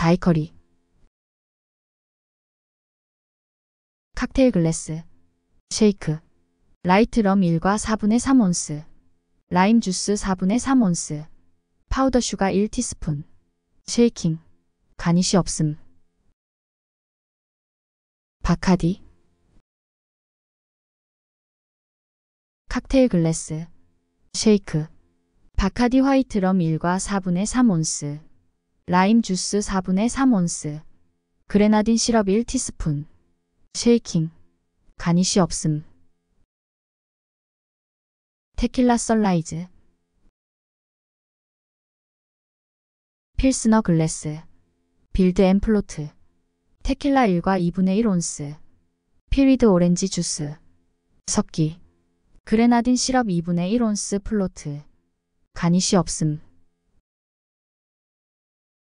다이커리 칵테일 글래스 쉐이크 라이트 럼 1과 4분의 3온스 라임 주스 4분의 3온스 파우더 슈가 1티스푼 쉐이킹 가니쉬 없음 바카디 칵테일 글래스 쉐이크 바카디 화이트 럼 1과 4분의 3온스 라임 주스 4분의 3온스, 그레나딘 시럽 1티스푼, 쉐이킹, 가니쉬 없음, 테킬라 선라이즈, 필스너 글래스, 빌드 앰 플로트, 테킬라 1과 2분의 1온스, 피리드 오렌지 주스, 섞기, 그레나딘 시럽 2분의 1온스 플로트, 가니쉬 없음.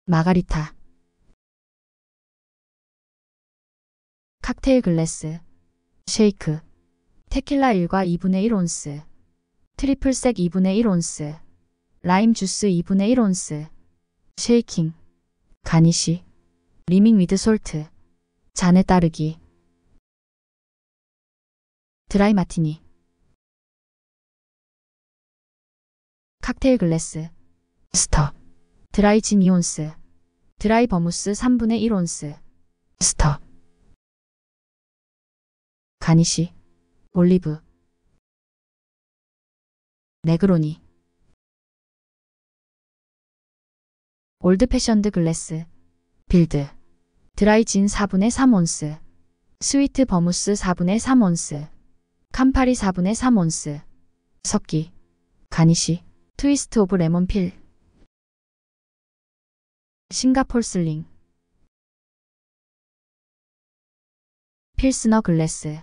마가리타 칵테일 글래스 쉐이크 테킬라 1과 2분의 1 온스 트리플 색 2분의 1 온스 라임 주스 2분의 1 온스 쉐이킹 가니쉬 리밍 위드 솔트 잔에 따르기 드라이 마티니 칵테일 글래스 스터 드라이 진 이온스 드라이 버무스 3분의 1온스 스터 가니쉬 올리브 네그로니 올드 패션드 글래스 빌드 드라이 진 4분의 3온스 스위트 버무스 4분의 3온스 캄파리 4분의 3온스 석기가니쉬 트위스트 오브 레몬 필 싱가폴 슬링 필스너 글래스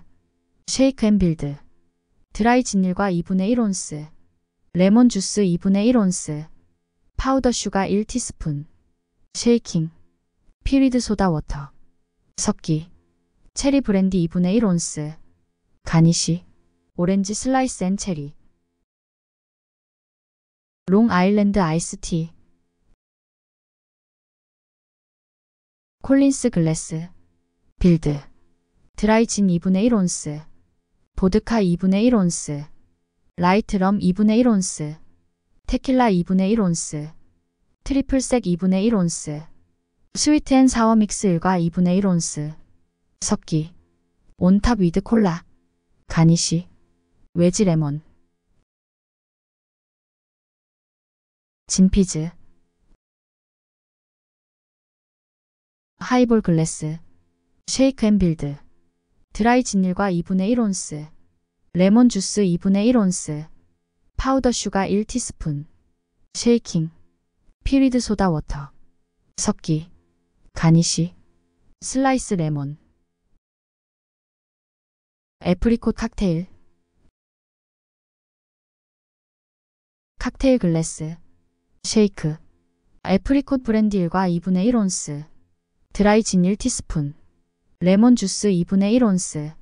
쉐이크 앤 빌드 드라이 진일과 2분의 1온스 레몬 주스 2분의 1온스 파우더 슈가 1티스푼 쉐이킹 피리드 소다 워터 섞기 체리 브랜디 2분의 1온스 가니쉬 오렌지 슬라이스 앤 체리 롱아일랜드 아이스티 콜린스 글래스 빌드 드라이 진 2분의 1온스 보드카 2분의 1온스 라이트럼 2분의 1온스 테킬라 2분의 1온스 트리플색 2분의 1온스 스위트앤 사워 믹스 1과 2분의 1온스 섞기 온탑 위드 콜라 가니쉬 외지 레몬 진피즈 하이볼 글래스, 쉐이크 앤 빌드, 드라이 진일과 2분의 1온스, 레몬 주스 2분의 1온스, 파우더 슈가 1티스푼, 쉐이킹, 피리드 소다 워터, 섞기, 가니쉬, 슬라이스 레몬, 애프리콧 칵테일, 칵테일 글래스, 쉐이크, 애프리콧 브랜디 1과 2분의 1온스, 드라이 진 1티스푼, 레몬 주스 2분의 1온스,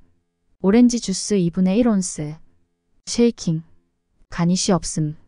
오렌지 주스 2분의 1온스, 쉐이킹, 가니쉬 없음.